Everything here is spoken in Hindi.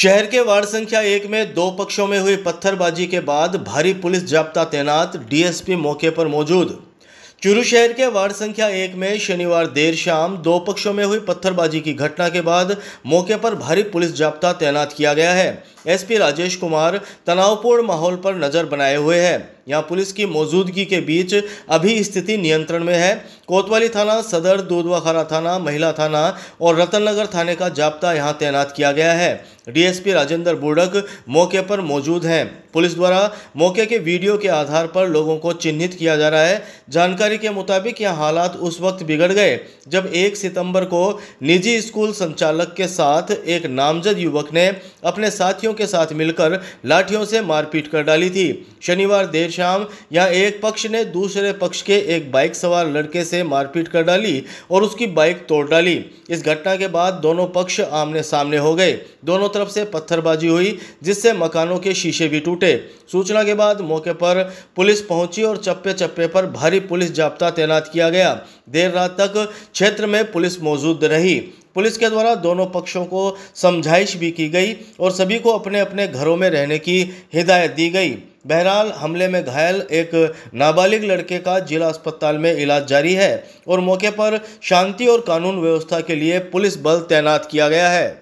शहर के वार्ड संख्या एक में दो पक्षों में हुई पत्थरबाजी के बाद भारी पुलिस जाब्ता तैनात डीएसपी मौके पर मौजूद चुरू शहर के वार्ड संख्या एक में शनिवार देर शाम दो पक्षों में हुई पत्थरबाजी की घटना के बाद मौके पर भारी पुलिस जाब्ता तैनात किया गया है एसपी राजेश कुमार तनावपूर्ण माहौल पर नज़र बनाए हुए हैं यहाँ पुलिस की मौजूदगी के बीच अभी स्थिति नियंत्रण में है कोतवाली थाना सदर दूधवाखाना थाना महिला थाना और रतननगर थाने का जाब्ता यहाँ तैनात किया गया है डीएसपी राजेंद्र बुडक मौके पर मौजूद हैं पुलिस द्वारा मौके के वीडियो के आधार पर लोगों को चिन्हित किया जा रहा है जानकारी के मुताबिक यह हालात उस वक्त बिगड़ गए जब एक सितंबर को निजी स्कूल संचालक के साथ एक नामजद युवक ने अपने साथियों साथियों के साथ मिलकर लाठियों से मारपीट कर डाली थी शनिवार देर शाम यहाँ एक पक्ष ने दूसरे पक्ष के एक बाइक सवार लड़के से मारपीट कर डाली और उसकी बाइक तोड़ डाली इस घटना के बाद दोनों पक्ष आमने सामने हो गए दोनों तरफ से पत्थरबाजी हुई जिससे मकानों के शीशे भी टूटे सूचना के बाद मौके पर पुलिस पहुंची और चप्पे चप्पे पर भारी पुलिस जाप्ता तैनात किया गया देर रात तक क्षेत्र में पुलिस मौजूद रही पुलिस के द्वारा दोनों पक्षों को समझाइश भी की गई और सभी को अपने अपने घरों में रहने की हिदायत दी गई बहरहाल हमले में घायल एक नाबालिग लड़के का जिला अस्पताल में इलाज जारी है और मौके पर शांति और कानून व्यवस्था के लिए पुलिस बल तैनात किया गया है